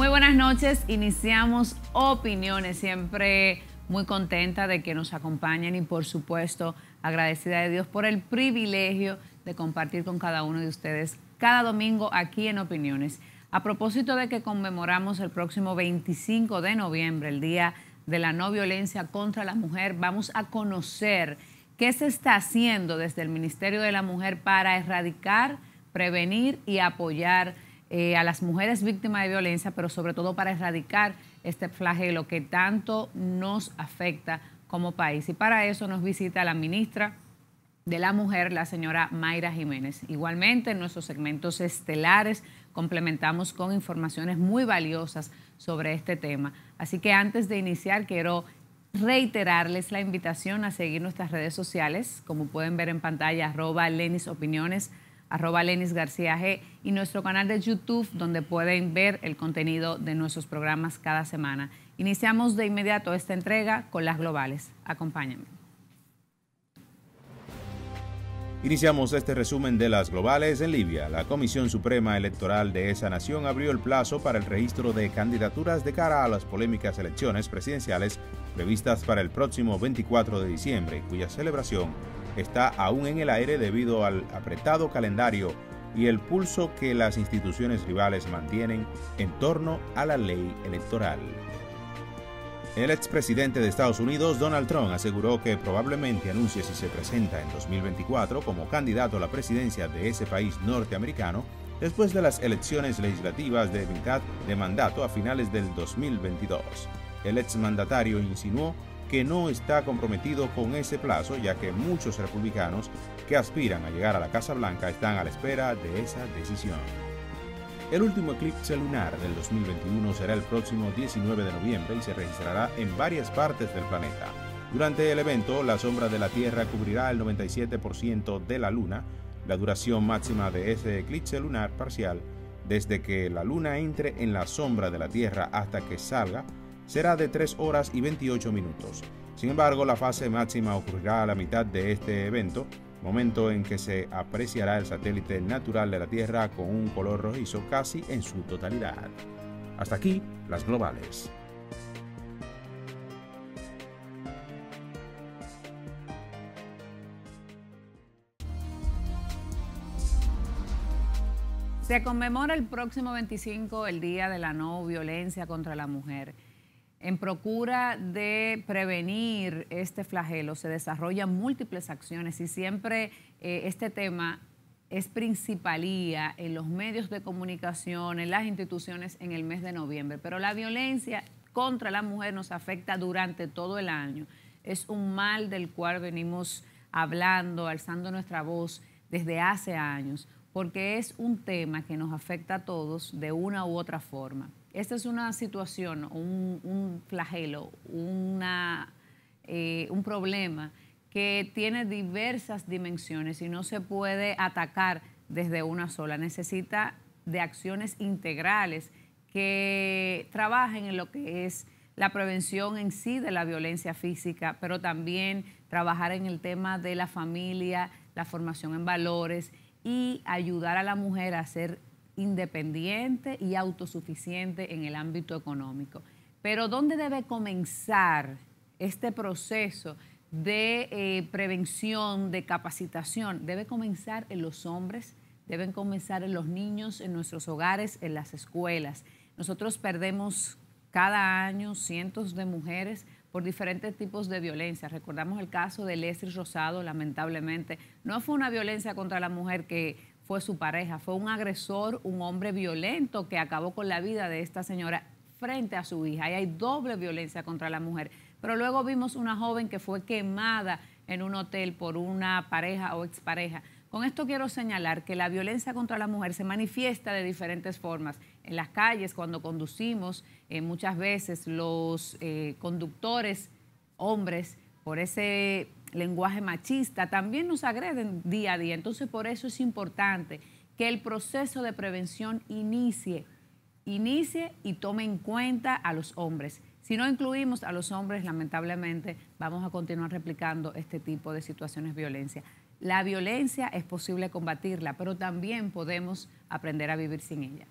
Muy buenas noches. Iniciamos opiniones. Siempre muy contenta de que nos acompañen y por supuesto agradecida de Dios por el privilegio de compartir con cada uno de ustedes cada domingo aquí en Opiniones. A propósito de que conmemoramos el próximo 25 de noviembre, el Día de la No Violencia contra la Mujer, vamos a conocer qué se está haciendo desde el Ministerio de la Mujer para erradicar, prevenir y apoyar eh, a las mujeres víctimas de violencia, pero sobre todo para erradicar este flagelo que tanto nos afecta como país. Y para eso nos visita la ministra de la Mujer, la señora Mayra Jiménez. Igualmente, en nuestros segmentos estelares complementamos con informaciones muy valiosas sobre este tema. Así que antes de iniciar, quiero reiterarles la invitación a seguir nuestras redes sociales, como pueden ver en pantalla, arroba Lenis Opiniones, arroba Lenis García G y nuestro canal de YouTube donde pueden ver el contenido de nuestros programas cada semana. Iniciamos de inmediato esta entrega con las globales. Acompáñenme. Iniciamos este resumen de las globales en Libia. La Comisión Suprema Electoral de esa nación abrió el plazo para el registro de candidaturas de cara a las polémicas elecciones presidenciales previstas para el próximo 24 de diciembre, cuya celebración está aún en el aire debido al apretado calendario y el pulso que las instituciones rivales mantienen en torno a la ley electoral. El expresidente de Estados Unidos, Donald Trump, aseguró que probablemente anuncie si se presenta en 2024 como candidato a la presidencia de ese país norteamericano después de las elecciones legislativas de mitad de mandato a finales del 2022. El exmandatario insinuó que no está comprometido con ese plazo, ya que muchos republicanos que aspiran a llegar a la Casa Blanca están a la espera de esa decisión. El último eclipse lunar del 2021 será el próximo 19 de noviembre y se registrará en varias partes del planeta. Durante el evento, la sombra de la Tierra cubrirá el 97% de la Luna. La duración máxima de ese eclipse lunar parcial, desde que la Luna entre en la sombra de la Tierra hasta que salga, será de 3 horas y 28 minutos. Sin embargo, la fase máxima ocurrirá a la mitad de este evento, momento en que se apreciará el satélite natural de la Tierra con un color rojizo casi en su totalidad. Hasta aquí las globales. Se conmemora el próximo 25 el Día de la No Violencia contra la Mujer. En procura de prevenir este flagelo se desarrollan múltiples acciones y siempre eh, este tema es principalía en los medios de comunicación, en las instituciones en el mes de noviembre. Pero la violencia contra la mujer nos afecta durante todo el año. Es un mal del cual venimos hablando, alzando nuestra voz desde hace años, porque es un tema que nos afecta a todos de una u otra forma esta es una situación, un, flagelo, una, eh, un problema que tiene diversas dimensiones y no se puede atacar desde una sola. Necesita de acciones integrales que trabajen en lo que es la prevención en sí de la violencia física, pero también trabajar en el tema de la familia, la formación en valores y ayudar a la mujer a ser independiente y autosuficiente en el ámbito económico. Pero ¿dónde debe comenzar este proceso de eh, prevención, de capacitación? Debe comenzar en los hombres, deben comenzar en los niños, en nuestros hogares, en las escuelas. Nosotros perdemos cada año cientos de mujeres por diferentes tipos de violencia. Recordamos el caso de Leslie Rosado, lamentablemente. No fue una violencia contra la mujer que fue su pareja, fue un agresor, un hombre violento que acabó con la vida de esta señora frente a su hija. Y hay doble violencia contra la mujer. Pero luego vimos una joven que fue quemada en un hotel por una pareja o expareja. Con esto quiero señalar que la violencia contra la mujer se manifiesta de diferentes formas. En las calles, cuando conducimos, eh, muchas veces los eh, conductores, hombres, por ese lenguaje machista, también nos agreden día a día. Entonces, por eso es importante que el proceso de prevención inicie, inicie y tome en cuenta a los hombres. Si no incluimos a los hombres, lamentablemente vamos a continuar replicando este tipo de situaciones de violencia. La violencia es posible combatirla, pero también podemos aprender a vivir sin ella.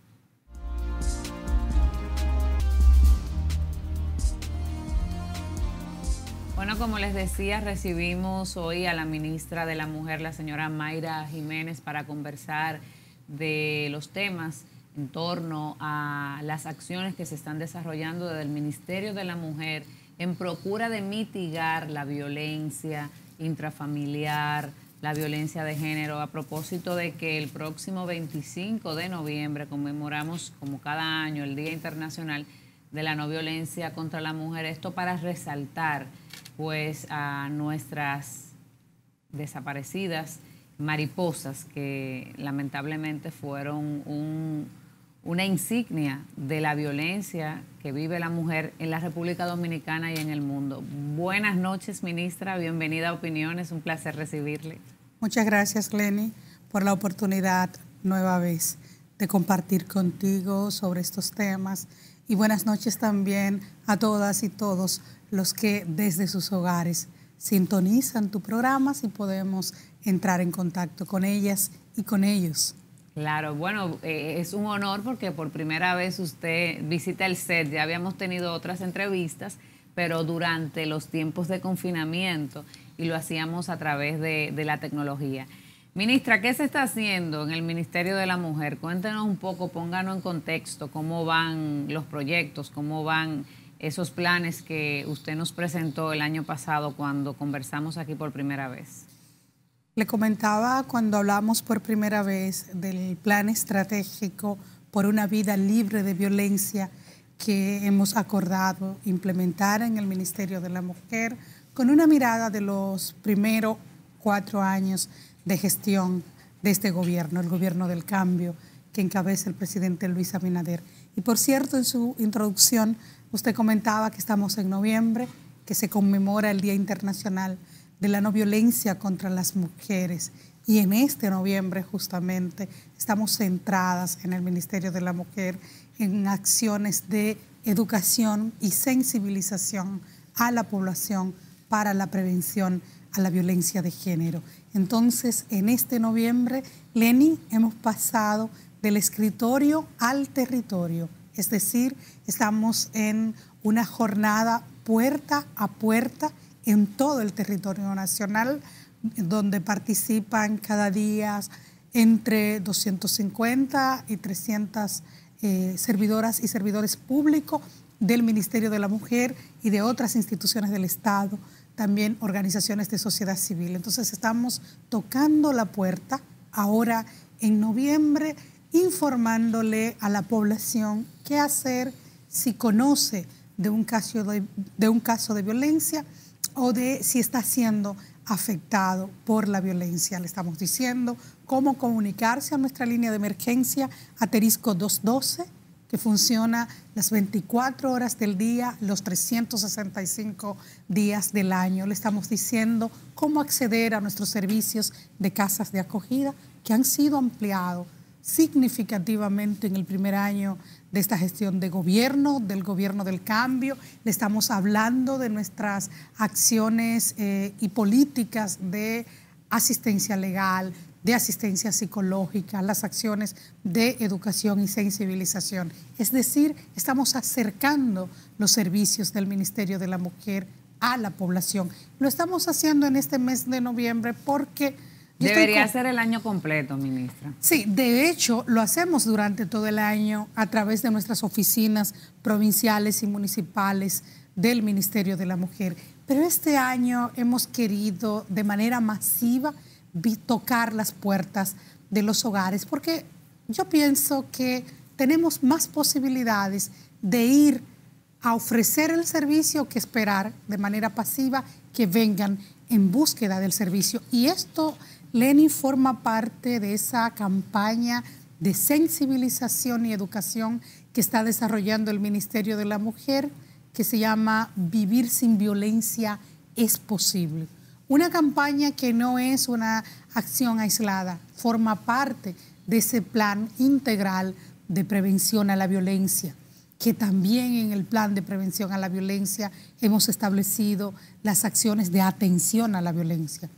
Bueno, como les decía, recibimos hoy a la ministra de la Mujer, la señora Mayra Jiménez, para conversar de los temas en torno a las acciones que se están desarrollando desde el Ministerio de la Mujer en procura de mitigar la violencia intrafamiliar, la violencia de género, a propósito de que el próximo 25 de noviembre conmemoramos, como cada año, el Día Internacional de la No Violencia contra la Mujer, esto para resaltar pues a nuestras desaparecidas mariposas que lamentablemente fueron una insignia de la violencia que vive la mujer en la República Dominicana y en el mundo. Buenas noches, ministra. Bienvenida a Opiniones. Un placer recibirle. Muchas gracias, Lenny, por la oportunidad nueva vez de compartir contigo sobre estos temas. Y buenas noches también a todas y todos los que desde sus hogares sintonizan tu programa, si podemos entrar en contacto con ellas y con ellos. Claro, bueno, eh, es un honor porque por primera vez usted visita el set, ya habíamos tenido otras entrevistas, pero durante los tiempos de confinamiento y lo hacíamos a través de, de la tecnología. Ministra, ¿qué se está haciendo en el Ministerio de la Mujer? Cuéntenos un poco, pónganos en contexto cómo van los proyectos, cómo van esos planes que usted nos presentó el año pasado cuando conversamos aquí por primera vez. Le comentaba cuando hablamos por primera vez del plan estratégico por una vida libre de violencia que hemos acordado implementar en el Ministerio de la Mujer con una mirada de los primeros cuatro años de gestión de este gobierno, el gobierno del cambio que encabeza el presidente Luis Abinader. Y por cierto, en su introducción usted comentaba que estamos en noviembre, que se conmemora el Día Internacional de la No Violencia contra las Mujeres. Y en este noviembre justamente estamos centradas en el Ministerio de la Mujer en acciones de educación y sensibilización a la población para la prevención a la violencia de género. Entonces, en este noviembre, Leni, hemos pasado del escritorio al territorio, es decir, estamos en una jornada puerta a puerta en todo el territorio nacional, donde participan cada día entre 250 y 300 eh, servidoras y servidores públicos del Ministerio de la Mujer y de otras instituciones del Estado también organizaciones de sociedad civil. Entonces estamos tocando la puerta ahora en noviembre, informándole a la población qué hacer si conoce de un caso de, un caso de violencia o de si está siendo afectado por la violencia. Le estamos diciendo cómo comunicarse a nuestra línea de emergencia aterisco 212 que funciona las 24 horas del día, los 365 días del año. Le estamos diciendo cómo acceder a nuestros servicios de casas de acogida que han sido ampliados significativamente en el primer año de esta gestión de gobierno, del gobierno del cambio. Le estamos hablando de nuestras acciones eh, y políticas de asistencia legal, de asistencia psicológica, las acciones de educación y sensibilización. Es decir, estamos acercando los servicios del Ministerio de la Mujer a la población. Lo estamos haciendo en este mes de noviembre porque... Debería ser el año completo, ministra. Sí, de hecho lo hacemos durante todo el año a través de nuestras oficinas provinciales y municipales del Ministerio de la Mujer. Pero este año hemos querido de manera masiva tocar las puertas de los hogares, porque yo pienso que tenemos más posibilidades de ir a ofrecer el servicio que esperar de manera pasiva que vengan en búsqueda del servicio. Y esto, Lenin, forma parte de esa campaña de sensibilización y educación que está desarrollando el Ministerio de la Mujer, que se llama Vivir sin violencia es posible. Una campaña que no es una acción aislada, forma parte de ese plan integral de prevención a la violencia, que también en el plan de prevención a la violencia hemos establecido las acciones de atención a la violencia.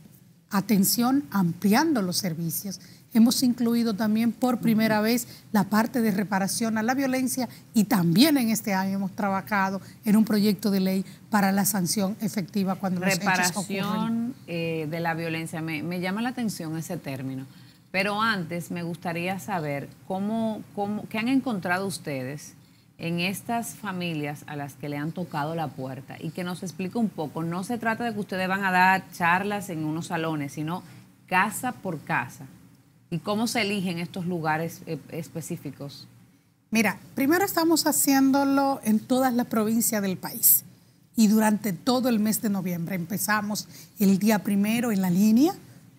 Atención ampliando los servicios hemos incluido también por primera vez la parte de reparación a la violencia y también en este año hemos trabajado en un proyecto de ley para la sanción efectiva cuando reparación Reparación eh, de la violencia. Me, llama la atención ese término. Pero antes me gustaría saber cómo, cómo, qué han encontrado ustedes en estas familias a las que le han tocado la puerta y que nos explique un poco. No se trata de que ustedes van a dar charlas en unos salones, sino casa por casa y cómo se eligen estos lugares eh, específicos? Mira, primero estamos haciéndolo en todas las provincias del país y durante todo el mes de noviembre. Empezamos el día primero en la línea,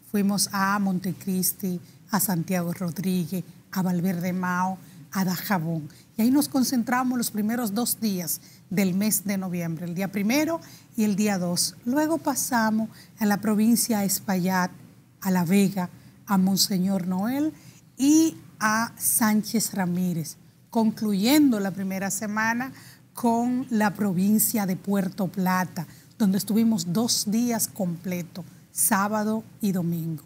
fuimos a Montecristi, a Santiago Rodríguez, a Valverde Mao, a Dajabón. Y ahí nos concentramos los primeros dos días del mes de noviembre, el día primero y el día dos. Luego pasamos a la provincia de Espaillat, a La Vega, a Monseñor Noel y a Sánchez Ramírez, concluyendo la primera semana con la provincia de Puerto Plata, donde estuvimos dos días completos, sábado y domingo.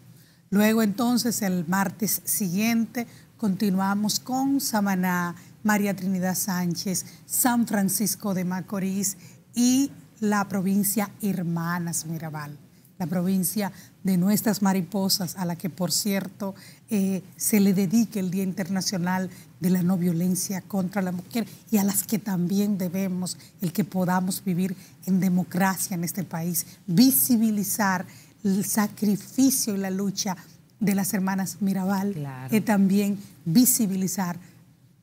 Luego entonces el martes siguiente continuamos con Samaná, María Trinidad Sánchez, San Francisco de Macorís y la provincia Hermanas Mirabal la provincia de nuestras mariposas, a la que por cierto eh, se le dedique el Día Internacional de la No Violencia contra la Mujer y a las que también debemos el que podamos vivir en democracia en este país, visibilizar el sacrificio y la lucha de las hermanas Mirabal, y también visibilizar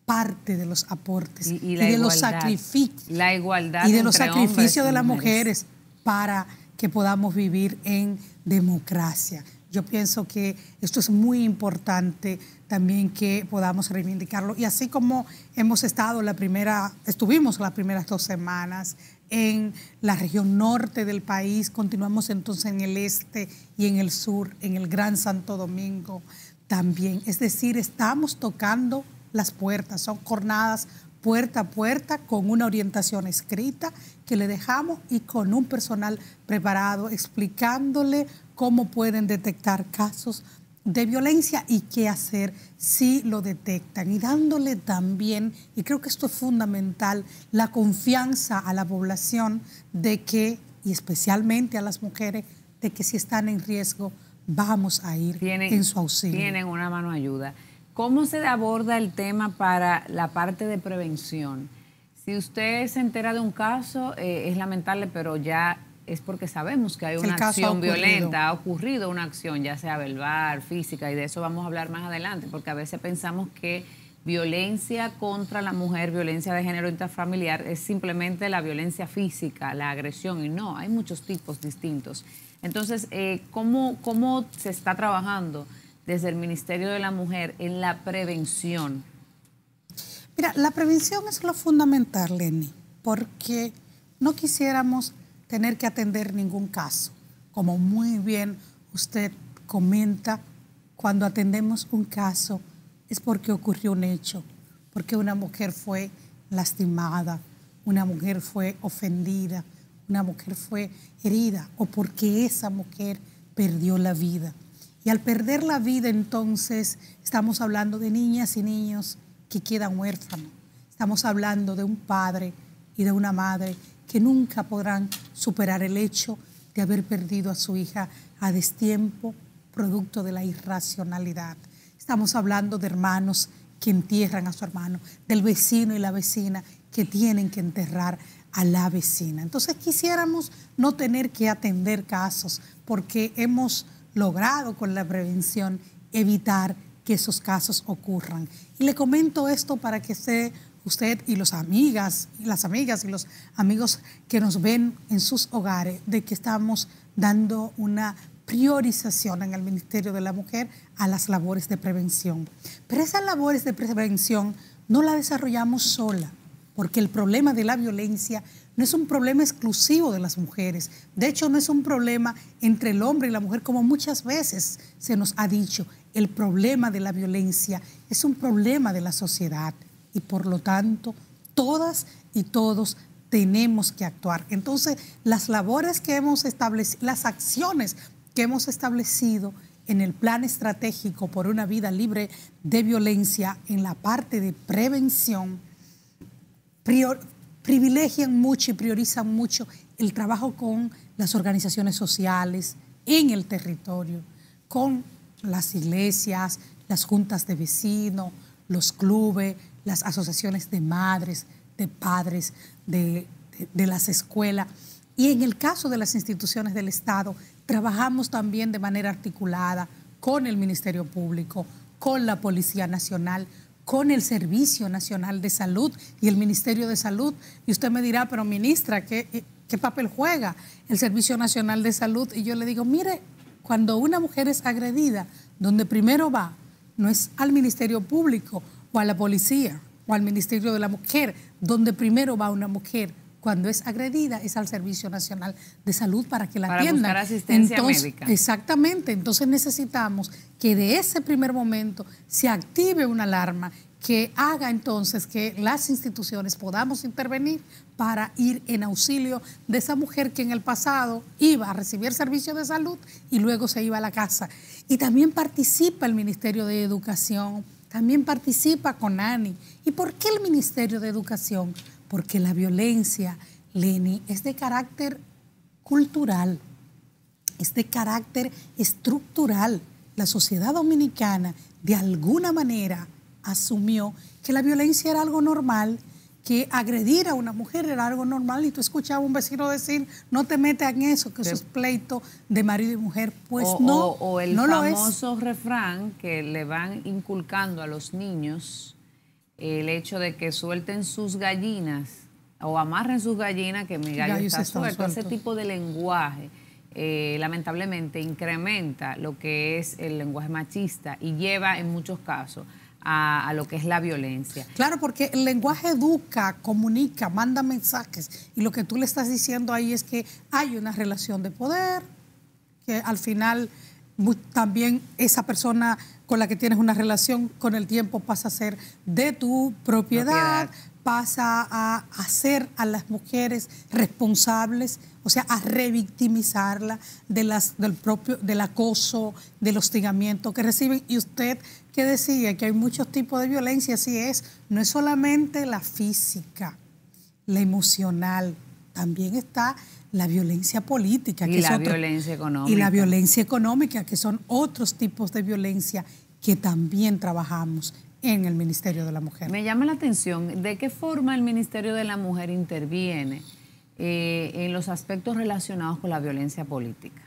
parte de los aportes y, de los sacrificios la igualdad y de los sacrificios de las mujeres para que podamos vivir en democracia. Yo pienso que esto es muy importante también que podamos reivindicarlo. Y así como hemos estado la primera, estuvimos las primeras dos semanas en la región norte del país, continuamos entonces en el este y en el sur, en el Gran Santo Domingo también. Es decir, estamos tocando las puertas, son jornadas puerta a puerta, con una orientación escrita que le dejamos y con un personal preparado explicándole cómo pueden detectar casos de violencia y qué hacer si lo detectan. Y dándole también, y creo que esto es fundamental, la confianza a la población de que, y especialmente a las mujeres, de que si están en riesgo, vamos a ir en su auxilio. Tienen una mano ayuda. ¿Cómo se aborda el tema para la parte de prevención? Si usted se entera de un caso, eh, es lamentable, pero ya es porque sabemos que hay una acción violenta, ha ocurrido una acción, ya sea verbal, física, y de eso vamos a hablar más adelante, porque a veces pensamos que violencia contra la mujer, violencia de género intrafamiliar, es simplemente la violencia física, la agresión, y no, hay muchos tipos distintos. Entonces, eh, ¿cómo, ¿cómo se está trabajando? desde el Ministerio de la Mujer en la prevención? Mira, la prevención es lo fundamental, Lenny, porque no quisiéramos tener que atender ningún caso. Como muy bien usted comenta, cuando atendemos un caso es porque ocurrió un hecho, porque una mujer fue lastimada, una mujer fue ofendida, una mujer fue herida o porque esa mujer perdió la vida. Y al perder la vida entonces estamos hablando de niñas y niños que quedan huérfanos. Estamos hablando de un padre y de una madre que nunca podrán superar el hecho de haber perdido a su hija a destiempo, producto de la irracionalidad. Estamos hablando de hermanos que entierran a su hermano, del vecino y la vecina que tienen que enterrar a la vecina. Entonces quisiéramos no tener que atender casos porque hemos logrado con la prevención evitar que esos casos ocurran. Y le comento esto para que esté usted y los amigas, y las amigas y los amigos que nos ven en sus hogares, de que estamos dando una priorización en el Ministerio de la Mujer a las labores de prevención. Pero esas labores de prevención no las desarrollamos sola, porque el problema de la violencia no es un problema exclusivo de las mujeres. De hecho, no es un problema entre el hombre y la mujer, como muchas veces se nos ha dicho. El problema de la violencia es un problema de la sociedad y por lo tanto todas y todos tenemos que actuar. Entonces, las labores que hemos establecido, las acciones que hemos establecido en el plan estratégico por una vida libre de violencia, en la parte de prevención, prior privilegian mucho y priorizan mucho el trabajo con las organizaciones sociales, en el territorio, con las iglesias, las juntas de vecinos, los clubes, las asociaciones de madres, de padres, de, las escuelas. Y en el caso de las instituciones del Estado, trabajamos también de manera articulada con el Ministerio Público, con la Policía Nacional, con el Servicio Nacional de Salud y el Ministerio de Salud. Y usted me dirá, pero ministra, eh, ¿qué, papel juega el Servicio Nacional de Salud? Y yo le digo, mire, cuando una mujer es agredida, donde primero va, no es al Ministerio Público o a la policía o al Ministerio de la Mujer, donde primero va una mujer, cuando es agredida es al Servicio Nacional de Salud para que la para atiendan. asistencia médica. Exactamente, entonces necesitamos que de ese primer momento se active una alarma que haga entonces que las instituciones podamos intervenir para ir en auxilio de esa mujer que en el pasado iba a recibir servicio de salud y luego se iba a la casa. Y también participa el Ministerio de Educación, también participa CONANI. ¿Y por qué el Ministerio de Educación? porque la violencia, Leni, es de carácter cultural, es de carácter estructural. La sociedad dominicana, de alguna manera, asumió que la violencia era algo normal, que agredir a una mujer era algo normal y tú escuchabas a un vecino decir, no te metas en eso, que eso es pleito de marido y mujer. Pues no. O, el famoso refrán que le van inculcando a los niños el hecho de que suelten sus gallinas o amarren sus gallinas, que mi gallo está suelto, ese tipo de lenguaje. Eh, lamentablemente incrementa lo que es el lenguaje machista y lleva en muchos casos a, a, lo que es la violencia. Claro, porque el lenguaje educa, comunica, manda mensajes y lo que tú le estás diciendo ahí es que hay una relación de poder, que al final también esa persona con la que tienes una relación, con el tiempo pasa a ser de tu propiedad, pasa a hacer a las mujeres responsables, o sea, a revictimizarla de las, del propio, del acoso, del hostigamiento que reciben. Y usted que decía que hay muchos tipos de violencia, así es, no es solamente la física, la emocional, también está la violencia política. y la violencia económica. Y la violencia económica, que son otros tipos de violencia que también trabajamos en el Ministerio de la Mujer. Me llama la atención de qué forma el Ministerio de la Mujer interviene eh, en los aspectos relacionados con la violencia política.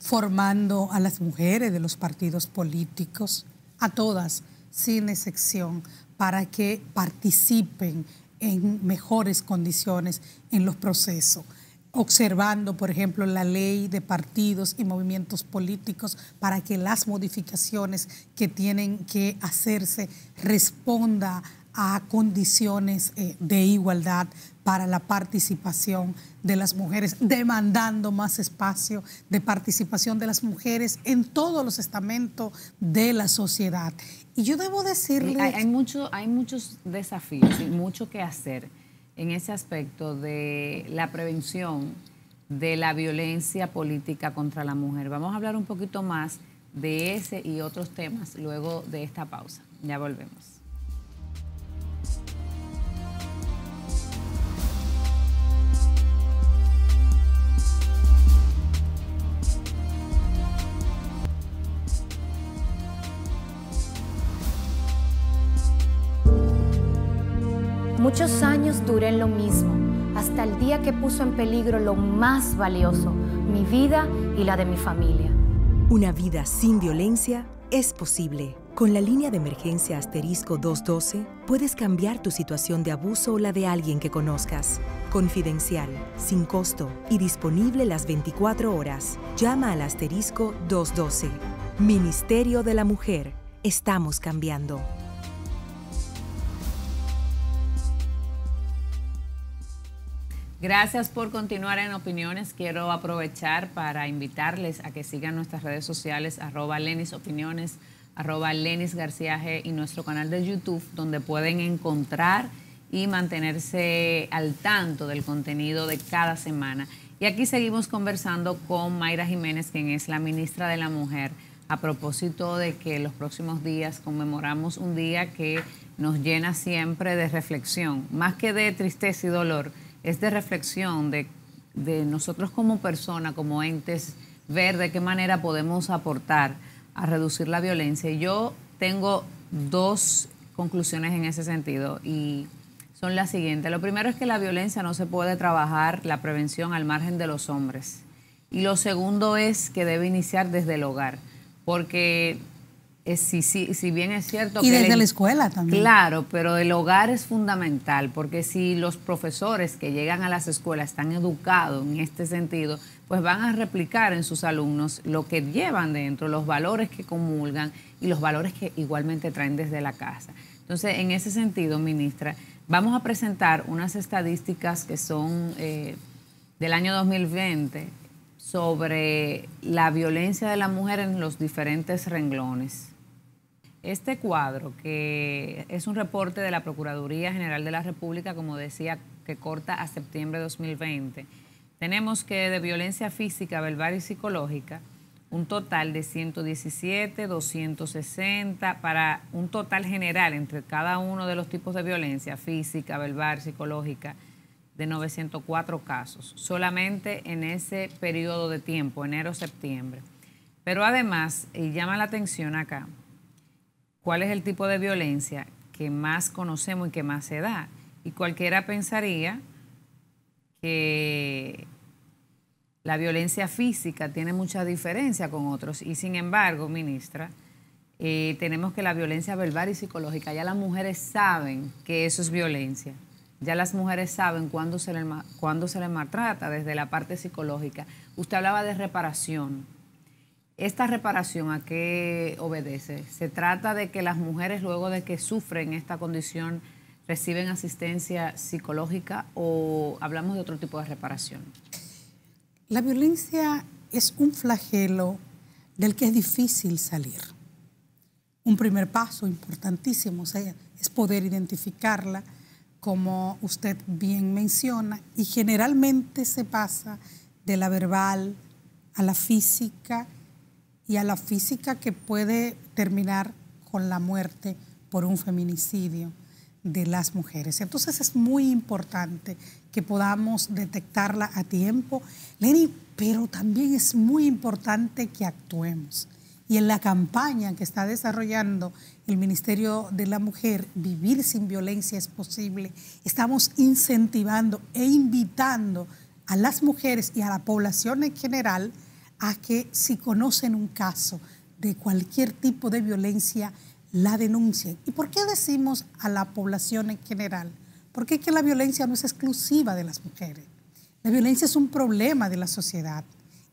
Formando a las mujeres de los partidos políticos, a todas, sin excepción, para que participen en mejores condiciones en los procesos observando, por ejemplo, la ley de partidos y movimientos políticos para que las modificaciones que tienen que hacerse responda a condiciones eh, de igualdad, para la participación de las mujeres, demandando más espacio de participación de las mujeres en todos los estamentos de la sociedad. Y yo debo decirle... Hay, hay muchos desafíos y mucho que hacer en ese aspecto de la prevención de la violencia política contra la mujer. Vamos a hablar un poquito más de ese y otros temas luego de esta pausa. Ya volvemos. Duré en lo mismo hasta el día que puso en peligro lo más valioso, mi vida y la de mi familia. Una vida sin violencia es posible. Con la línea de emergencia asterisco 212 puedes cambiar tu situación de abuso o la de alguien que conozcas. Confidencial, sin costo y disponible las 24 horas. Llama al asterisco 212. Ministerio de la Mujer. Estamos cambiando. Gracias por continuar en opiniones. Quiero aprovechar para invitarles a que sigan nuestras redes sociales, arroba Lenis Opiniones, arroba Lenis García y nuestro canal de YouTube, donde pueden encontrar y mantenerse al tanto del contenido de cada semana. Y aquí seguimos conversando con Mayra Jiménez, quien es la ministra de la Mujer, a propósito de que los próximos días conmemoramos un día que nos llena siempre de reflexión, más que de tristeza y dolor es de reflexión de, nosotros como persona, como entes, ver de qué manera podemos aportar a reducir la violencia. Y yo tengo dos conclusiones en ese sentido y son las siguientes. Lo primero es que la violencia no se puede trabajar, la prevención al margen de los hombres. Y lo segundo es que debe iniciar desde el hogar, porque eh, si, bien es cierto... Y desde la escuela también. Claro, pero el hogar es fundamental, porque si los profesores que llegan a las escuelas están educados en este sentido, pues van a replicar en sus alumnos lo que llevan dentro, los valores que comulgan y los valores que igualmente traen desde la casa. Entonces, en ese sentido, ministra, vamos a presentar unas estadísticas que son eh, del año 2020 sobre la violencia de la mujer en los diferentes renglones. Este cuadro, que es un reporte de la Procuraduría General de la República, como decía, que corta a septiembre de 2020, tenemos que de violencia física, verbal y psicológica, un total de 117, 260, para un total general entre cada uno de los tipos de violencia, física, verbal, psicológica, de 904 casos, solamente en ese periodo de tiempo, enero-septiembre. Pero además, y llama la atención acá, cuál es el tipo de violencia que más conocemos y que más se da. Y cualquiera pensaría que la violencia física tiene mucha diferencia con otros. Y sin embargo, ministra, eh, tenemos que la violencia verbal y psicológica, ya las mujeres saben que eso es violencia. Ya las mujeres saben cuándo se cuándo se les maltrata desde la parte psicológica. Usted hablaba de reparación ¿Esta reparación a qué obedece? ¿Se trata de que las mujeres luego de que sufren esta condición reciben asistencia psicológica o hablamos de otro tipo de reparación? La violencia es un flagelo del que es difícil salir. Un primer paso importantísimo es poder identificarla, como usted bien menciona, y generalmente se pasa de la verbal a la física, y a la física que puede terminar con la muerte por un feminicidio de las mujeres. Entonces es muy importante que podamos detectarla a tiempo, Lenny, pero también es muy importante que actuemos. Y en la campaña que está desarrollando el Ministerio de la Mujer, Vivir sin Violencia es posible, estamos incentivando e invitando a las mujeres y a la población en general a que si conocen un caso de cualquier tipo de violencia, la denuncien. ¿Y por qué decimos a la población en general? Porque que la violencia no es exclusiva de las mujeres. La violencia es un problema de la sociedad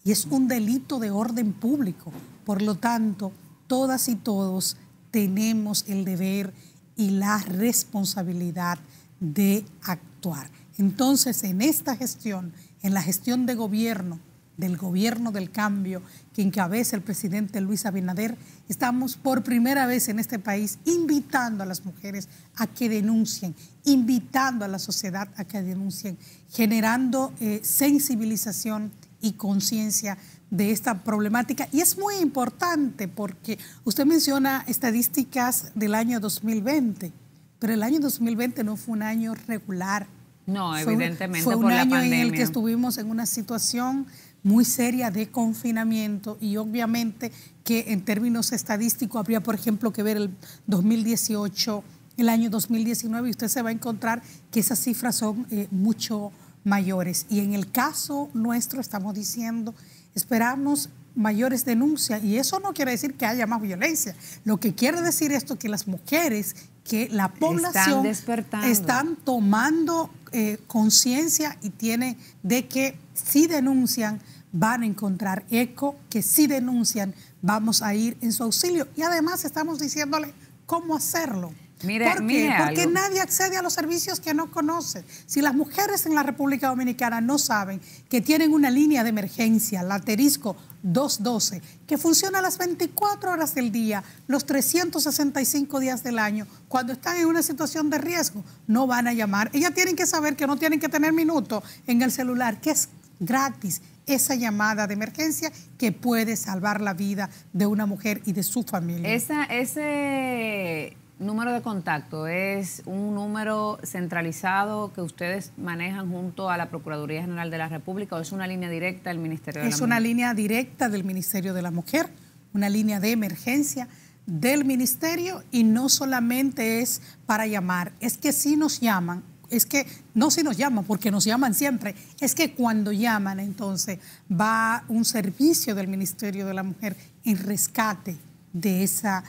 y es un delito de orden público. Por lo tanto, todas y todos tenemos el deber y la responsabilidad de actuar. Entonces, en esta gestión, en la gestión de gobierno del gobierno del cambio que encabeza el presidente Luis Abinader, estamos por primera vez en este país invitando a las mujeres a que denuncien, invitando a la sociedad a que denuncien, generando eh, sensibilización y conciencia de esta problemática. Y es muy importante porque usted menciona estadísticas del año 2020, pero el año 2020 no fue un año regular. No, evidentemente. Fue un, fue un año en el que estuvimos en una situación muy seria de confinamiento y obviamente que en términos estadísticos habría, por ejemplo, que ver el 2018, el año 2019 y usted se va a encontrar que esas cifras son eh, mucho mayores. Y en el caso nuestro estamos diciendo, esperamos mayores denuncias y eso no quiere decir que haya más violencia. Lo que quiere decir esto que las mujeres, que la población están, tomando eh, conciencia y tiene de que si denuncian van a encontrar eco, que si denuncian, vamos a ir en su auxilio. Y además estamos diciéndole cómo hacerlo. Mire, Porque nadie accede a los servicios que no conoce. Si las mujeres en la República Dominicana no saben que tienen una línea de emergencia, laterisco 212, que funciona las 24 horas del día, los 365 días del año, cuando están en una situación de riesgo, no van a llamar. Ellas tienen que saber que no tienen que tener minutos en el celular, que es gratis, esa llamada de emergencia que puede salvar la vida de una mujer y de su familia. ese número de contacto es un número centralizado que ustedes manejan junto a la Procuraduría General de la República o es una línea directa del Ministerio de la Mujer? Es una línea directa del Ministerio de la Mujer, una línea de emergencia del ministerio y no solamente es para llamar, es que si nos llaman es que no se nos llama porque nos llaman siempre, es que cuando llaman entonces va un servicio del Ministerio de la Mujer en rescate de esa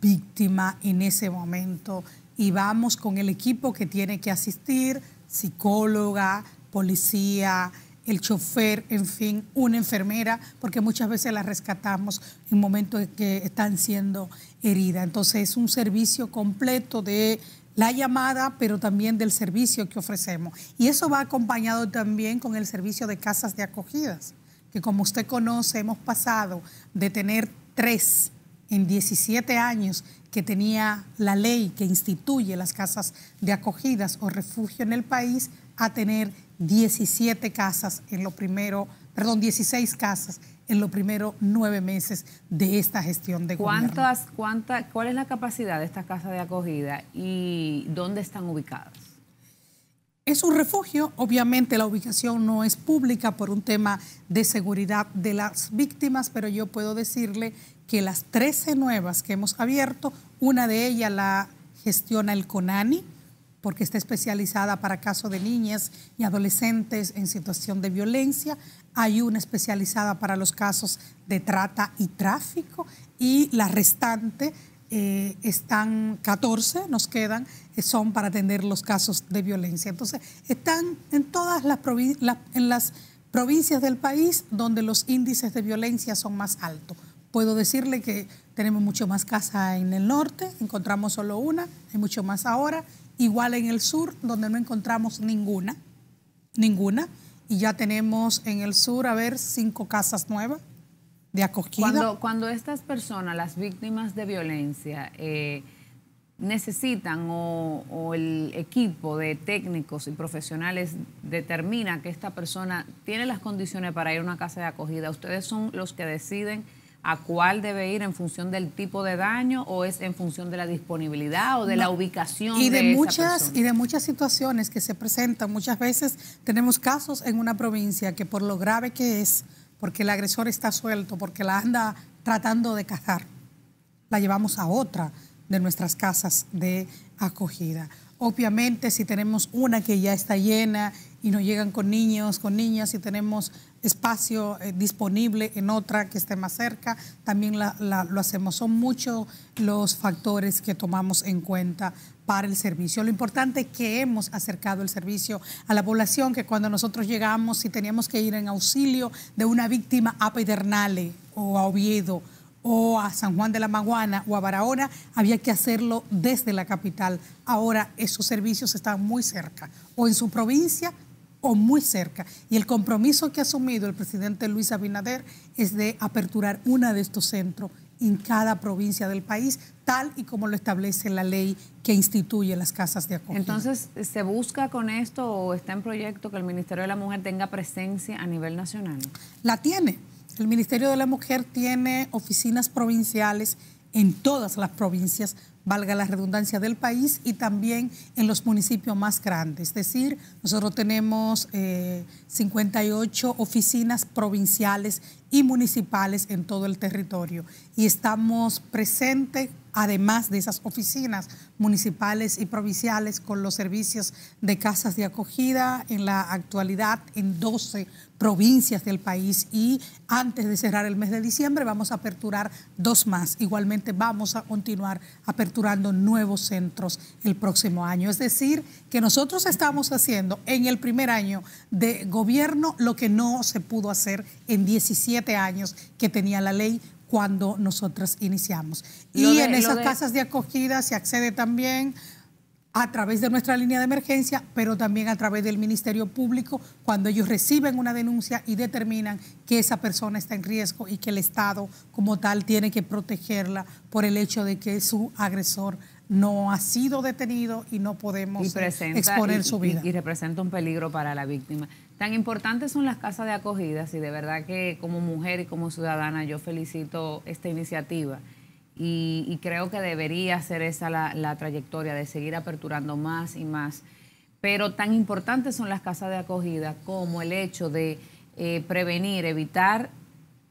víctima en ese momento y vamos con el equipo que tiene que asistir, psicóloga, policía, el chofer, en fin, una enfermera, porque muchas veces la rescatamos en momentos en que están siendo heridas. Entonces es un servicio completo de la llamada, pero también del servicio que ofrecemos. Y eso va acompañado también con el servicio de casas de acogidas, que como usted conoce, hemos pasado de tener tres en 17 años que tenía la ley que instituye las casas de acogidas o refugio en el país a tener 17 casas en lo primero, perdón, 16 casas en los primeros nueve meses de esta gestión de ¿Cuántas, gobierno. ¿Cuál es la capacidad de esta casa de acogida y dónde están ubicadas? Es un refugio, obviamente la ubicación no es pública por un tema de seguridad de las víctimas, pero yo puedo decirle que las 13 nuevas que hemos abierto, una de ellas la gestiona el CONANI, porque está especializada para casos de niñas y adolescentes en situación de violencia. Hay una especializada para los casos de trata y tráfico. Y la restante eh, están 14, nos quedan, eh, son para atender los casos de violencia. Entonces, están en todas las, las provincias del país donde los índices de violencia son más altos. Puedo decirle que tenemos mucho más casa en el norte, encontramos solo una, hay mucho más ahora, igual en el sur, donde no encontramos ninguna, ninguna, y ya tenemos en el sur, a ver, cinco casas nuevas de acogida. Cuando, estas personas, las víctimas de violencia, eh, necesitan o, o, el equipo de técnicos y profesionales determina que esta persona tiene las condiciones para ir a una casa de acogida, ustedes son los que deciden a cuál debe ir en función del tipo de daño o es en función de la disponibilidad o de la ubicación y de, muchas y de muchas situaciones que se presentan muchas veces tenemos casos en una provincia que por lo grave que es porque el agresor está suelto porque la anda tratando de cazar la llevamos a otra de nuestras casas de acogida obviamente si tenemos una que ya está llena y nos llegan con niños, con niñas, y tenemos espacio eh, disponible en otra que esté más cerca, también lo hacemos. Son muchos los factores que tomamos en cuenta para el servicio. Lo importante es que hemos acercado el servicio a la población, que cuando nosotros llegamos, si teníamos que ir en auxilio de una víctima a Pedernale o a Oviedo, o a San Juan de la Maguana o a Barahona, había que hacerlo desde la capital. Ahora esos servicios están muy cerca, o en su provincia o muy cerca. Y el compromiso que ha asumido el presidente Luis Abinader es de aperturar una de estos centros en cada provincia del país, tal y como lo establece la ley que instituye las casas de acogida. Entonces, ¿se busca con esto o está en proyecto que el Ministerio de la Mujer tenga presencia a nivel nacional? La tiene. El Ministerio de la Mujer tiene oficinas provinciales en todas las provincias valga la redundancia, del país y también en los municipios más grandes. Es decir, nosotros tenemos eh, 58 oficinas provinciales y municipales en todo el territorio. Y estamos presentes, además de esas oficinas municipales y provinciales, con los servicios de casas de acogida en la actualidad en 12 provincias del país. Y antes de cerrar el mes de diciembre vamos a aperturar dos más. Igualmente vamos a continuar aperturando nuevos centros el próximo año. Es decir, que nosotros estamos haciendo en el primer año de gobierno gobierno lo que no se pudo hacer en 17 años que tenía la ley cuando nosotros iniciamos. y en esas casas de acogida se accede también a través de nuestra línea de emergencia, pero también a través del Ministerio Público, cuando ellos reciben una denuncia y determinan que esa persona está en riesgo y que el Estado como tal tiene que protegerla por el hecho de que su agresor no ha sido detenido y no podemos exponer su vida. y representa un peligro para la víctima. Tan importantes son las casas de acogida, y de verdad que como mujer y como ciudadana yo felicito esta iniciativa y, creo que debería ser esa la, trayectoria de seguir aperturando más y más. Pero tan importantes son las casas de acogida como el hecho de eh, prevenir, evitar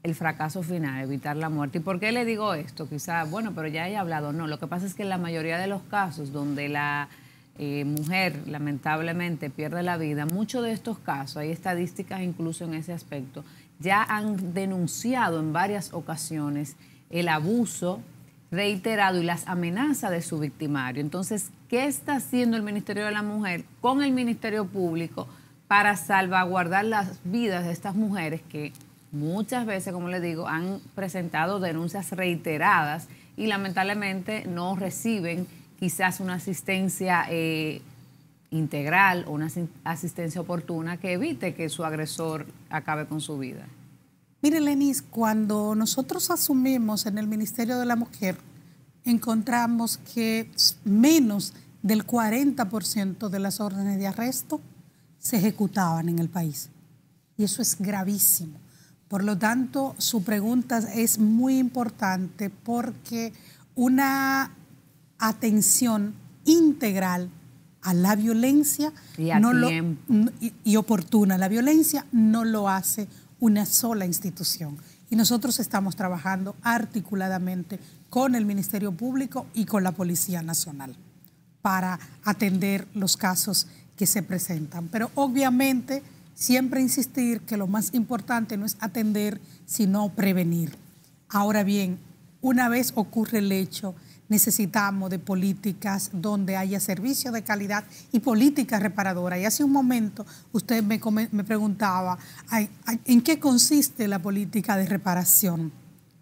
el fracaso final, evitar la muerte. ¿Y por qué le digo esto? Quizá, bueno, pero ya he hablado, no. Lo que pasa es que en la mayoría de los casos donde la eh, mujer lamentablemente pierde la vida, muchos de estos casos, hay estadísticas incluso en ese aspecto, ya han denunciado en varias ocasiones el abuso reiterado y las amenazas de su victimario. Entonces, ¿qué está haciendo el Ministerio de la Mujer con el Ministerio Público para salvaguardar las vidas de estas mujeres que muchas veces, como les digo, han presentado denuncias reiteradas y lamentablemente no reciben quizás una asistencia eh, integral o una asistencia oportuna que evite que su agresor acabe con su vida. Mire, Lenis, cuando nosotros asumimos en el Ministerio de la Mujer, encontramos que menos del 40% de las órdenes de arresto se ejecutaban en el país. Y eso es gravísimo. Por lo tanto, su pregunta es muy importante porque una atención integral a la violencia y, oportuna. La violencia no lo hace una sola institución. Y nosotros estamos trabajando articuladamente con el Ministerio Público y con la Policía Nacional para atender los casos que se presentan. Pero obviamente siempre insistir que lo más importante no es atender, sino prevenir. Ahora bien, una vez ocurre el hecho, necesitamos de políticas donde haya servicio de calidad y políticas reparadoras. Y hace un momento usted me, me preguntaba, ¿en qué consiste la política de reparación?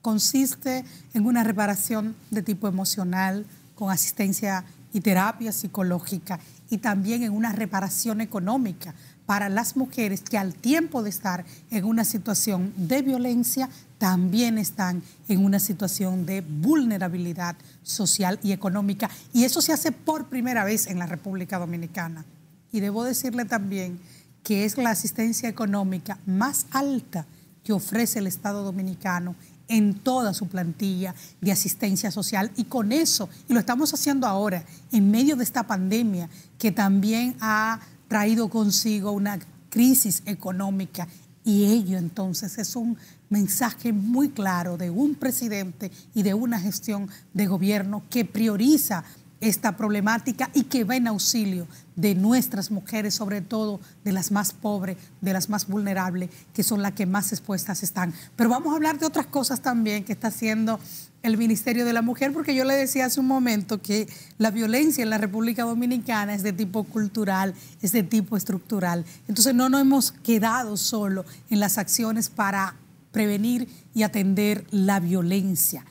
Consiste en una reparación de tipo emocional, con asistencia y terapia psicológica, y también en una reparación económica, para las mujeres que al tiempo de estar en una situación de violencia también están en una situación de vulnerabilidad social y económica. Y eso se hace por primera vez en la República Dominicana. Y debo decirle también que es la asistencia económica más alta que ofrece el Estado dominicano en toda su plantilla de asistencia social. Y con eso, y lo estamos haciendo ahora, en medio de esta pandemia, que también ha traído consigo una crisis económica y ello entonces es un mensaje muy claro de un presidente y de una gestión de gobierno que prioriza esta problemática y que va en auxilio de nuestras mujeres, sobre todo de las más pobres, de las más vulnerables, que son las que más expuestas están. Pero vamos a hablar de otras cosas también que está haciendo el Ministerio de la Mujer, porque yo le decía hace un momento que la violencia en la República Dominicana es de tipo cultural, es de tipo estructural. Entonces no nos hemos quedado solo en las acciones para prevenir y atender la violencia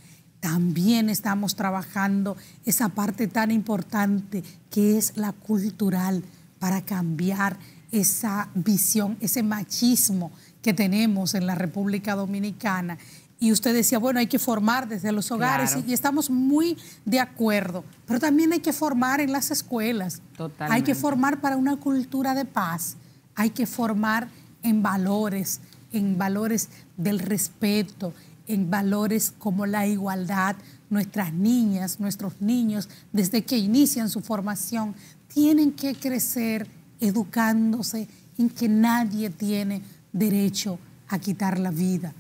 también estamos trabajando esa parte tan importante que es la cultural para cambiar esa visión, ese machismo que tenemos en la República Dominicana. Y usted decía, bueno, hay que formar desde los hogares y, estamos muy de acuerdo, pero también hay que formar en las escuelas. Hay que formar para una cultura de paz, hay que formar en valores, en valores del respeto, en valores como la igualdad. Nuestras niñas, nuestros niños, desde que inician su formación, tienen que crecer educándose en que nadie tiene derecho a quitar la vida.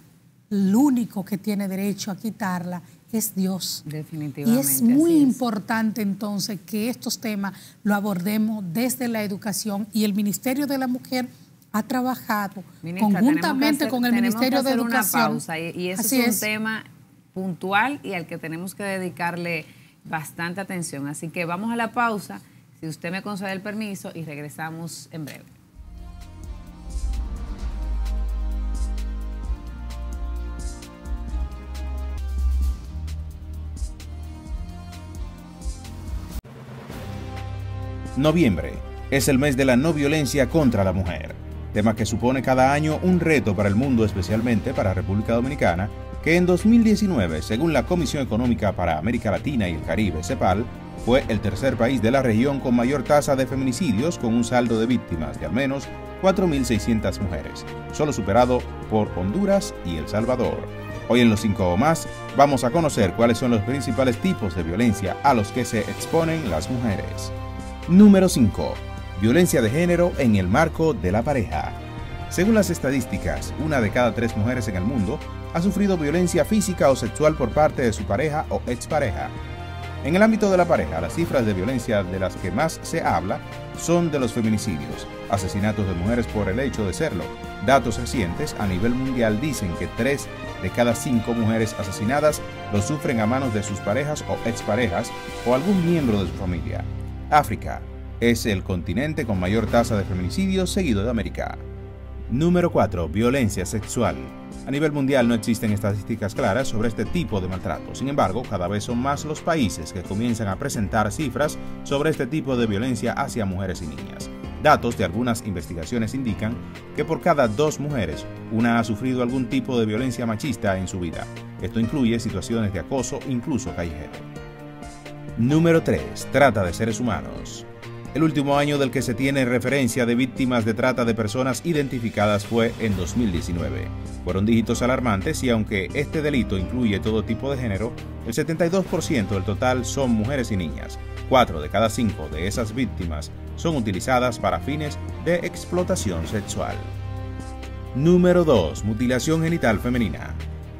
El único que tiene derecho a quitarla es Dios. Definitivamente. Y es muy importante entonces que estos temas lo abordemos desde la educación y el Ministerio de la Mujer ha trabajado conjuntamente con el Ministerio de Educación. Eh, y, ese es un tema puntual y al que tenemos que dedicarle bastante atención. Así que vamos a la pausa, si usted me concede el permiso, y regresamos en breve. Noviembre es el mes de la no violencia contra la mujer tema que supone cada año un reto para el mundo, especialmente para República Dominicana, que en 2019, según la Comisión Económica para América Latina y el Caribe, CEPAL, fue el tercer país de la región con mayor tasa de feminicidios, con un saldo de víctimas de al menos 4.600 mujeres, solo superado por Honduras y El Salvador. Hoy en los 5 o más vamos a conocer cuáles son los principales tipos de violencia a los que se exponen las mujeres. Número 5 violencia de género en el marco de la pareja. Según las estadísticas, una de cada tres mujeres en el mundo ha sufrido violencia física o sexual por parte de su pareja o expareja. En el ámbito de la pareja, las cifras de violencia de las que más se habla son de los feminicidios, asesinatos de mujeres por el hecho de serlo. Datos recientes a nivel mundial dicen que tres de cada cinco mujeres asesinadas lo sufren a manos de sus parejas o exparejas o algún miembro de su familia. África, es el continente con mayor tasa de feminicidio seguido de América. Número 4. Violencia sexual. A nivel mundial no existen estadísticas claras sobre este tipo de maltrato. Sin embargo, cada vez son más los países que comienzan a presentar cifras sobre este tipo de violencia hacia mujeres y niñas. Datos de algunas investigaciones indican que por cada dos mujeres, una ha sufrido algún tipo de violencia machista en su vida. Esto incluye situaciones de acoso, incluso callejero. Número 3. Trata de seres humanos. El último año del que se tiene referencia de víctimas de trata de personas identificadas fue en 2019. Fueron dígitos alarmantes y aunque este delito incluye todo tipo de género, el 72% del total son mujeres y niñas. Cuatro de cada cinco de esas víctimas son utilizadas para fines de explotación sexual. Número 2. Mutilación genital femenina.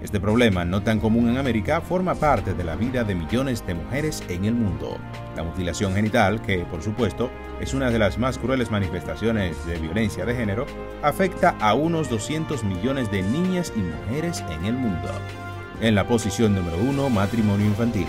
Este problema, no tan común en América, forma parte de la vida de millones de mujeres en el mundo. La mutilación genital, que por supuesto es una de las más crueles manifestaciones de violencia de género, afecta a unos 200 millones de niñas y mujeres en el mundo. En la posición número 1, matrimonio infantil.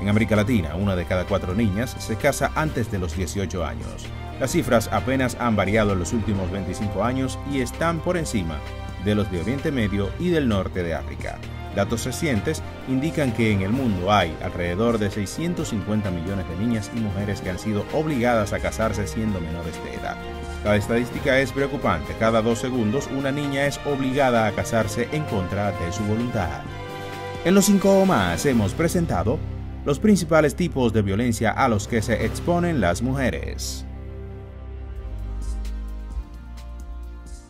En América Latina, una de cada cuatro niñas se casa antes de los 18 años. Las cifras apenas han variado en los últimos 25 años y están por encima de los de Oriente Medio y del norte de África. Datos recientes indican que en el mundo hay alrededor de 650 millones de niñas y mujeres que han sido obligadas a casarse siendo menores de edad. La estadística es preocupante. Cada dos segundos una niña es obligada a casarse en contra de su voluntad. En los cinco más hemos presentado los principales tipos de violencia a los que se exponen las mujeres.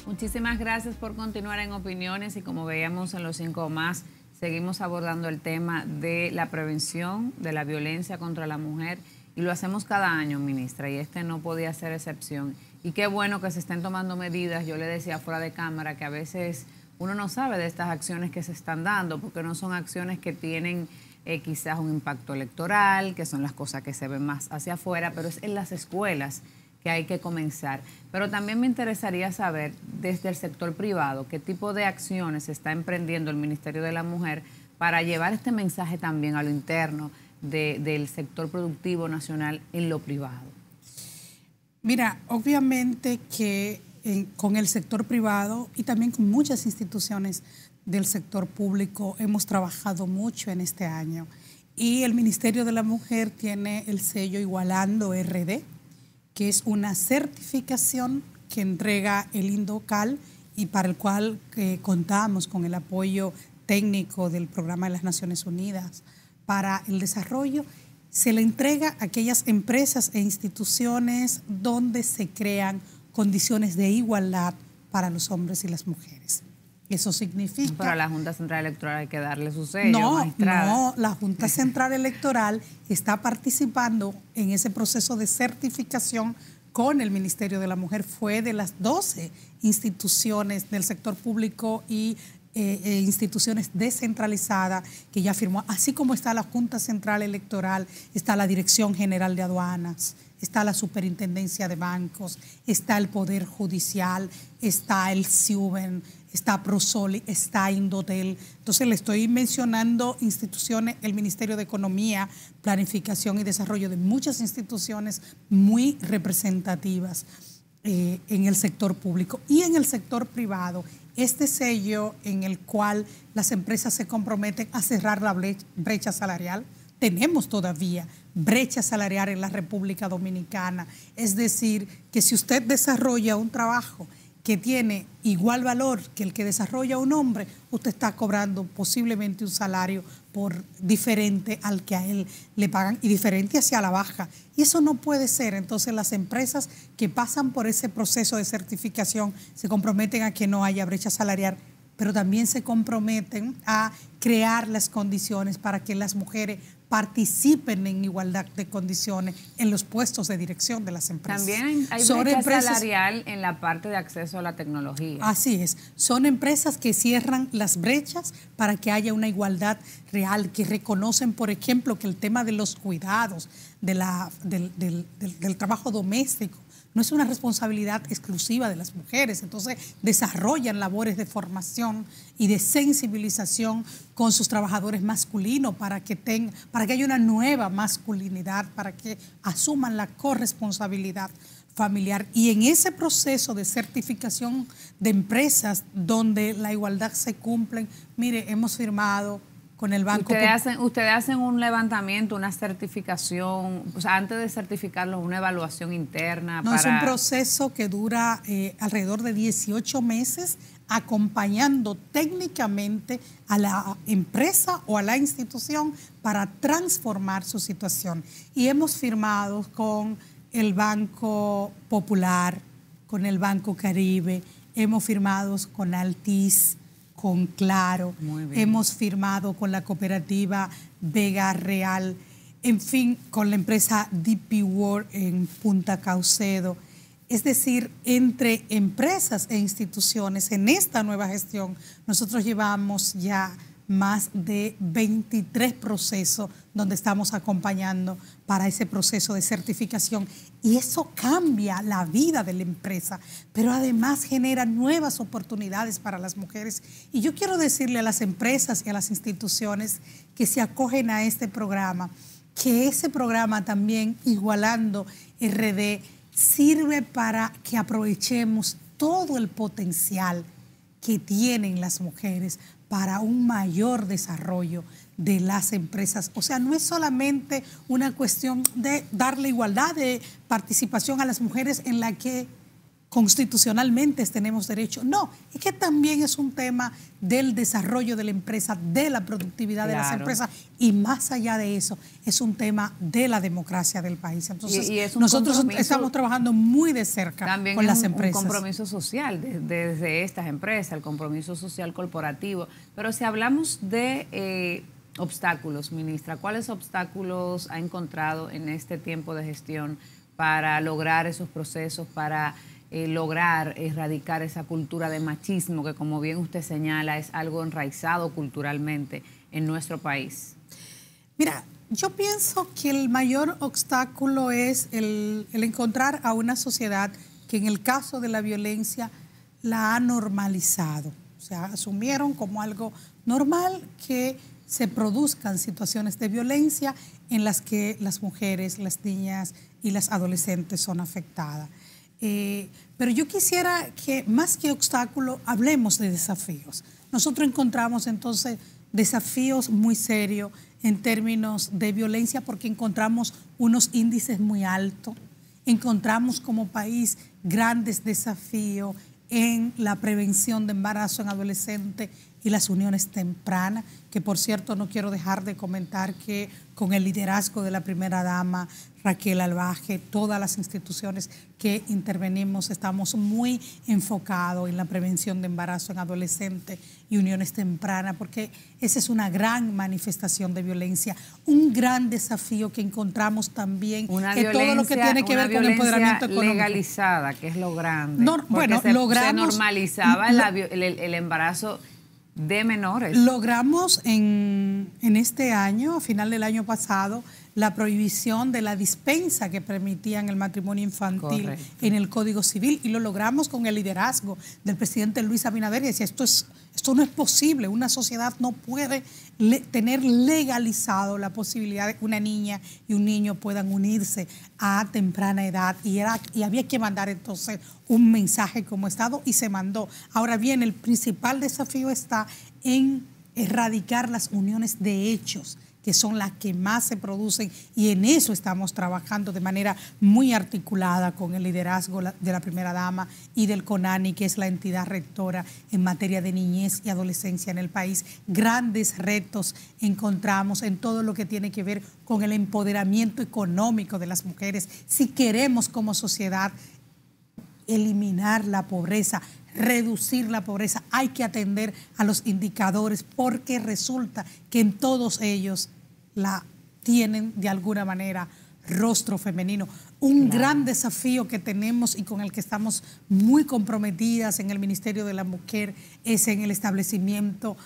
Muchísimas gracias por continuar en opiniones y como veíamos en los cinco más, seguimos abordando el tema de la prevención de la violencia contra la mujer y lo hacemos cada año, ministra, y este no podía ser excepción. Y qué bueno que se estén tomando medidas, yo le decía fuera de cámara que a veces uno no sabe de estas acciones que se están dando porque no son acciones que tienen... Eh, quizás un impacto electoral, que son las cosas que se ven más hacia afuera, pero es en las escuelas que hay que comenzar. Pero también me interesaría saber desde el sector privado qué tipo de acciones está emprendiendo el Ministerio de la Mujer para llevar este mensaje también a lo interno del sector productivo nacional en lo privado. Mira, obviamente que eh, con el sector privado y también con muchas instituciones del sector público hemos trabajado mucho en este año. Y el Ministerio de la Mujer tiene el sello Igualando RD, que es una certificación que entrega el Indocal y para el cual eh, contamos con el apoyo técnico del Programa de las Naciones Unidas para el Desarrollo, se le entrega a aquellas empresas e instituciones donde se crean condiciones de igualdad para los hombres y las mujeres. Eso significa... Pero a la Junta Central Electoral hay que darle su sello, No, no, la Junta Central Electoral está participando en ese proceso de certificación con el Ministerio de la Mujer. Fue de las 12 instituciones del sector público y eh, eh, instituciones descentralizadas que ya firmó, así como está la Junta Central Electoral, está la Dirección General de Aduanas, está la Superintendencia de Bancos, está el Poder Judicial, está el CIUBEN, está Prosoli, está Indotel. Entonces le estoy mencionando instituciones, el Ministerio de Economía, Planificación y Desarrollo de muchas instituciones muy representativas. Eh, en el sector público y en el sector privado. Este sello en el cual las empresas se comprometen a cerrar la brecha salarial, tenemos todavía brecha salarial en la República Dominicana. Es decir, que si usted desarrolla un trabajo que tiene igual valor que el que desarrolla un hombre, usted está cobrando posiblemente un salario por diferente al que a él le pagan y diferente hacia la baja. Y eso no puede ser. Entonces las empresas que pasan por ese proceso de certificación se comprometen a que no haya brecha salarial pero también se comprometen a crear las condiciones para que las mujeres participen en igualdad de condiciones en los puestos de dirección de las empresas. También hay brecha salarial en la parte de acceso a la tecnología. Así es. Son empresas que cierran las brechas para que haya una igualdad real, que reconocen, por ejemplo, que el tema de los cuidados, de la, del trabajo doméstico, no es una responsabilidad exclusiva de las mujeres. Entonces desarrollan labores de formación y de sensibilización con sus trabajadores masculinos para que, tengan, para que haya una nueva masculinidad, para que asuman la corresponsabilidad familiar. Y en ese proceso de certificación de empresas donde la igualdad se cumple, mire, hemos firmado con el banco. Ustedes pues. hacen, ustedes hacen un levantamiento, una certificación, o antes de certificarlo, una evaluación interna. No, es un proceso que dura eh, alrededor de 18 meses acompañando técnicamente a la empresa o a la institución para transformar su situación. Y hemos firmado con el Banco Popular, con el Banco Caribe, hemos firmado con Altis, con Claro, hemos firmado con la cooperativa Vega Real, en fin, con la empresa DP World en Punta Caucedo. Es decir, entre empresas e instituciones, en esta nueva gestión, nosotros llevamos ya más de 23 procesos donde estamos acompañando para ese proceso de certificación. Y eso cambia la vida de la empresa, pero además genera nuevas oportunidades para las mujeres. Y yo quiero decirle a las empresas y a las instituciones que se acogen a este programa, que ese programa también, igualando RD, sirve para que aprovechemos todo el potencial que tienen las mujeres para un mayor desarrollo de las empresas. O sea, no es solamente una cuestión de darle igualdad de participación a las mujeres en la que constitucionalmente tenemos derecho. No, es que también es un tema del desarrollo de la empresa, de la productividad de las empresas y más allá de eso, es un tema de la democracia del país. Entonces, nosotros estamos trabajando muy de cerca con las empresas. Un compromiso social desde, estas empresas, el compromiso social corporativo. Pero si hablamos de eh, obstáculos, ministra, ¿cuáles obstáculos ha encontrado en este tiempo de gestión para lograr esos procesos, para eh, lograr erradicar esa cultura de machismo que, como bien usted señala, es algo enraizado culturalmente en nuestro país? Mira, yo pienso que el mayor obstáculo es el, el encontrar a una sociedad que en el caso de la violencia la ha normalizado. O sea, asumieron como algo normal que se produzcan situaciones de violencia en las que las mujeres, las niñas y las adolescentes son afectadas. Eh, pero yo quisiera que más que obstáculo, hablemos de desafíos. Nosotros encontramos entonces desafíos muy serios en términos de violencia porque encontramos unos índices muy altos, encontramos como país grandes desafíos en la prevención de embarazo en adolescentes y las uniones tempranas, que por cierto no quiero dejar de comentar que con el liderazgo de la primera dama Raquel Albaje, todas las instituciones que intervenimos, estamos muy enfocados en la prevención de embarazo en adolescentes y uniones tempranas, porque esa es una gran manifestación de violencia, un gran desafío que encontramos también, que todo lo que tiene que ver con el empoderamiento económico. legalizada, que es lo grande. bueno, se, normalizaba el, embarazo de menores. Logramos en en este año, a final del año pasado, la prohibición de la dispensa que permitían el matrimonio infantil en el Código Civil y lo logramos con el liderazgo del presidente Luis Abinader y decía, esto, es, esto no es posible, una sociedad no puede tener legalizado la posibilidad de que una niña y un niño puedan unirse a temprana edad y, era, y había que mandar entonces un mensaje como Estado y se mandó. Ahora bien, el principal desafío está en erradicar las uniones de hechos que son las que más se producen y en eso estamos trabajando de manera muy articulada con el liderazgo de la primera dama y del CONANI, que es la entidad rectora en materia de niñez y adolescencia en el país. Grandes retos encontramos en todo lo que tiene que ver con el empoderamiento económico de las mujeres. Si queremos como sociedad eliminar la pobreza, reducir la pobreza, hay que atender a los indicadores porque resulta que en todos ellos la tienen de alguna manera rostro femenino. Un gran desafío que tenemos y con el que estamos muy comprometidas en el Ministerio de la Mujer es en el establecimiento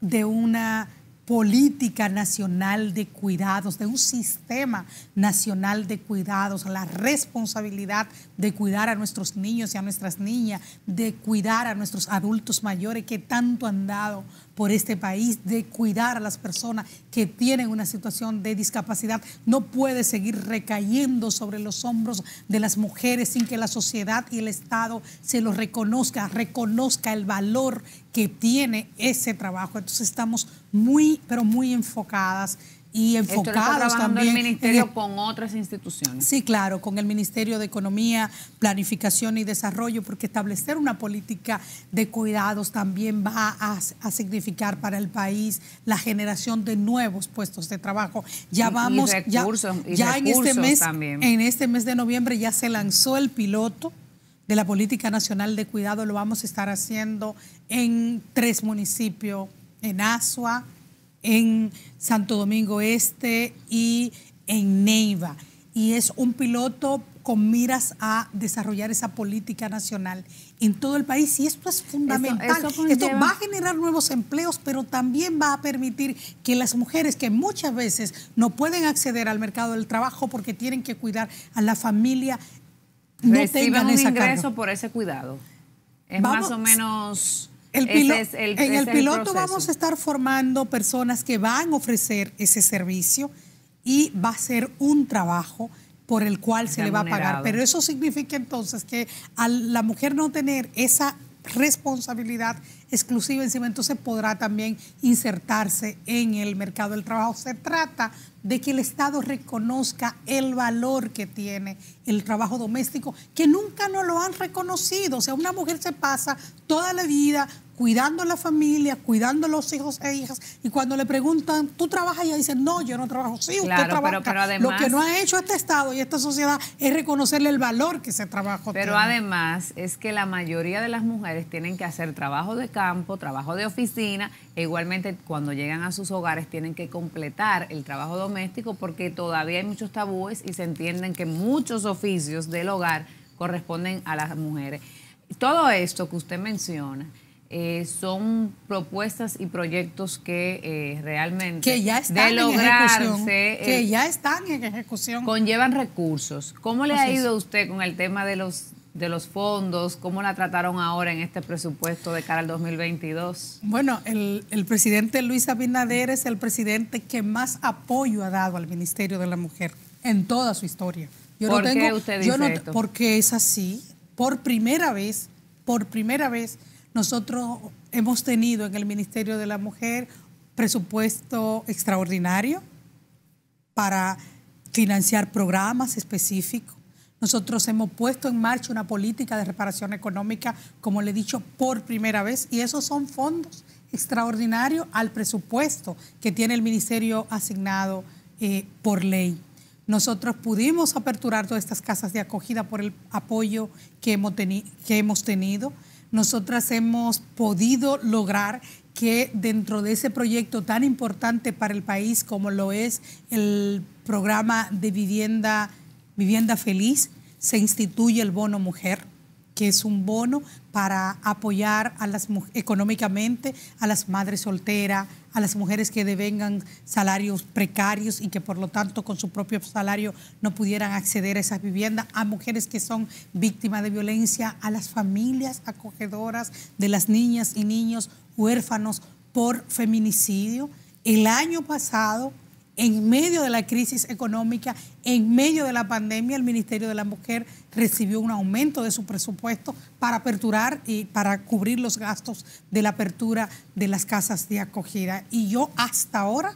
de una política nacional de cuidados, de un sistema nacional de cuidados, la responsabilidad de cuidar a nuestros niños y a nuestras niñas, de cuidar a nuestros adultos mayores que tanto han dado por este país de cuidar a las personas que tienen una situación de discapacidad. No puede seguir recayendo sobre los hombros de las mujeres sin que la sociedad y el Estado se lo reconozca, reconozca el valor que tiene ese trabajo. Entonces estamos muy, pero muy enfocadas y enfocados Esto lo el ministerio con otras instituciones. Sí, claro, con el Ministerio de Economía, Planificación y Desarrollo, porque establecer una política de cuidados también va a, significar para el país la generación de nuevos puestos de trabajo. Ya vamos, y, recursos, ya, en este mes, también. en este mes de noviembre ya se lanzó el piloto de la política nacional de cuidado. Lo vamos a estar haciendo en tres municipios, en Asua en Santo Domingo Este y en Neiva. Y es un piloto con miras a desarrollar esa política nacional en todo el país. Y esto es fundamental. esto va a generar nuevos empleos, pero también va a permitir que las mujeres que muchas veces no pueden acceder al mercado del trabajo porque tienen que cuidar a la familia, no Reciban tengan un ingreso por ese cuidado. Es más o menos en el piloto vamos a estar formando personas que van a ofrecer ese servicio y va a ser un trabajo por el cual se le va a pagar. Pero eso significa entonces que a la mujer no tener esa responsabilidad exclusiva encima, entonces podrá también insertarse en el mercado del trabajo. Se trata de que el Estado reconozca el valor que tiene el trabajo doméstico, que nunca no lo han reconocido. O sea, una mujer se pasa toda la vida cuidando a la familia, cuidando a los hijos e hijas. Y cuando le preguntan, ¿tú trabajas? Y ella dice, no, yo no trabajo. Sí, usted trabaja. Lo que no ha hecho este Estado y esta sociedad es reconocerle el valor que ese trabajo tiene. Pero además es que la mayoría de las mujeres tienen que hacer trabajo de campo, trabajo de oficina, e igualmente cuando llegan a sus hogares tienen que completar el trabajo doméstico porque todavía hay muchos tabúes y se entienden que muchos oficios del hogar corresponden a las mujeres. Todo esto que usted menciona, eh, son propuestas y proyectos que eh, realmente de lograrse, eh, que ya están en ejecución conllevan recursos. ¿Cómo le ha ido a usted con el tema de los de los fondos, cómo la trataron ahora en este presupuesto de cara al 2022? Bueno, el, el, presidente Luis Abinader es el presidente que más apoyo ha dado al Ministerio de la Mujer en toda su historia. Yo no tengo, yo no, Porque es así. Por primera vez, por primera vez, nosotros hemos tenido en el Ministerio de la Mujer presupuesto extraordinario para financiar programas específicos. Nosotros hemos puesto en marcha una política de reparación económica, como le he dicho, por primera vez, y esos son fondos extraordinarios al presupuesto que tiene el Ministerio asignado eh, por ley. Nosotros pudimos aperturar todas estas casas de acogida por el apoyo que hemos tenido nosotras hemos podido lograr que dentro de ese proyecto tan importante para el país como lo es el programa de vivienda, vivienda feliz, se instituye el bono mujer que es un bono para apoyar a las económicamente a las madres solteras, a las mujeres que devengan salarios precarios y que por lo tanto con su propio salario no pudieran acceder a esas viviendas, a mujeres que son víctimas de violencia, a las familias acogedoras de las niñas y niños huérfanos por feminicidio. El año pasado en medio de la crisis económica, en medio de la pandemia, el Ministerio de la Mujer recibió un aumento de su presupuesto para aperturar y para cubrir los gastos de la apertura de las casas de acogida. Y yo hasta ahora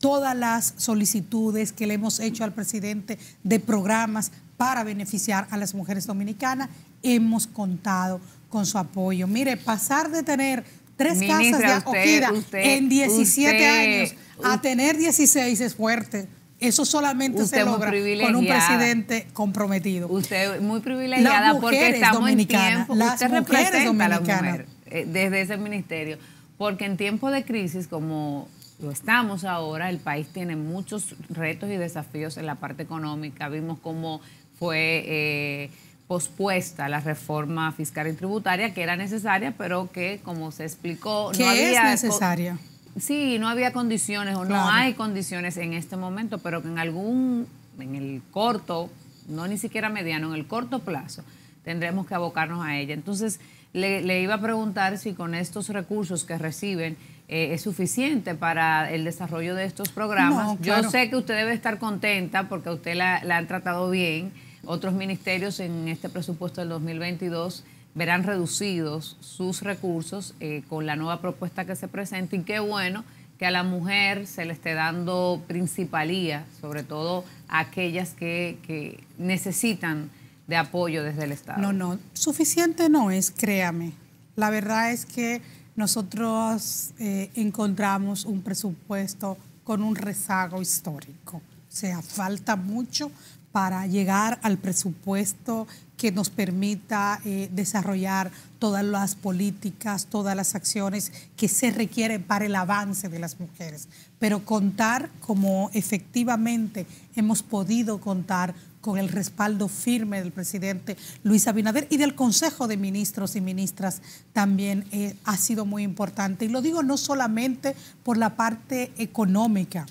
todas las solicitudes que le hemos hecho al presidente de programas para beneficiar a las mujeres dominicanas, hemos contado con su apoyo. Mire, pasar de tener tres casas de acogida en 17 años a tener 16 es fuerte. Eso solamente Usted se logra con un presidente comprometido. Usted muy privilegiada porque estamos en tiempo. Usted representa a la eh, desde ese ministerio. Porque en tiempos de crisis, como lo estamos ahora, el país tiene muchos retos y desafíos en la parte económica. Vimos cómo fue eh, pospuesta la reforma fiscal y tributaria, que era necesaria, pero que, como se explicó, no es necesaria Sí, no había condiciones o no hay condiciones en este momento, pero que en algún, en el corto, no ni siquiera mediano, en el corto plazo, tendremos que abocarnos a ella. Entonces, le, iba a preguntar si con estos recursos que reciben eh, es suficiente para el desarrollo de estos programas. Yo sé que usted debe estar contenta porque a usted la, la han tratado bien. Otros ministerios en este presupuesto del 2022 verán reducidos sus recursos eh, con la nueva propuesta que se presenta y qué bueno que a la mujer se le esté dando principalía, sobre todo a aquellas que, necesitan de apoyo desde el Estado. No, no, suficiente no es, créame. La verdad es que nosotros eh, encontramos un presupuesto con un rezago histórico. O sea, falta mucho para llegar al presupuesto que nos permita eh, desarrollar todas las políticas, todas las acciones que se requieren para el avance de las mujeres. Pero contar como efectivamente hemos podido contar con el respaldo firme del presidente Luis Abinader y del Consejo de Ministros y Ministras también eh, ha sido muy importante. Y lo digo no solamente por la parte económica,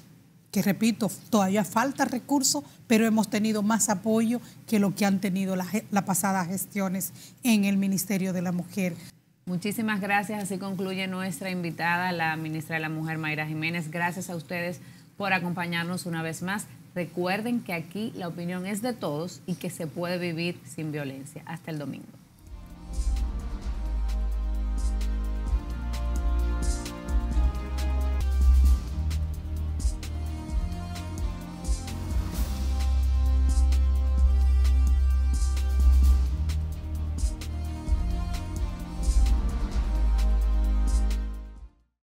que repito, todavía falta recursos, pero hemos tenido más apoyo que lo que han tenido las pasadas gestiones en el Ministerio de la Mujer. Muchísimas gracias. Así concluye nuestra invitada, la ministra de la Mujer, Mayra Jiménez. Gracias a ustedes por acompañarnos una vez más. Recuerden que aquí la opinión es de todos y que se puede vivir sin violencia. Hasta el domingo.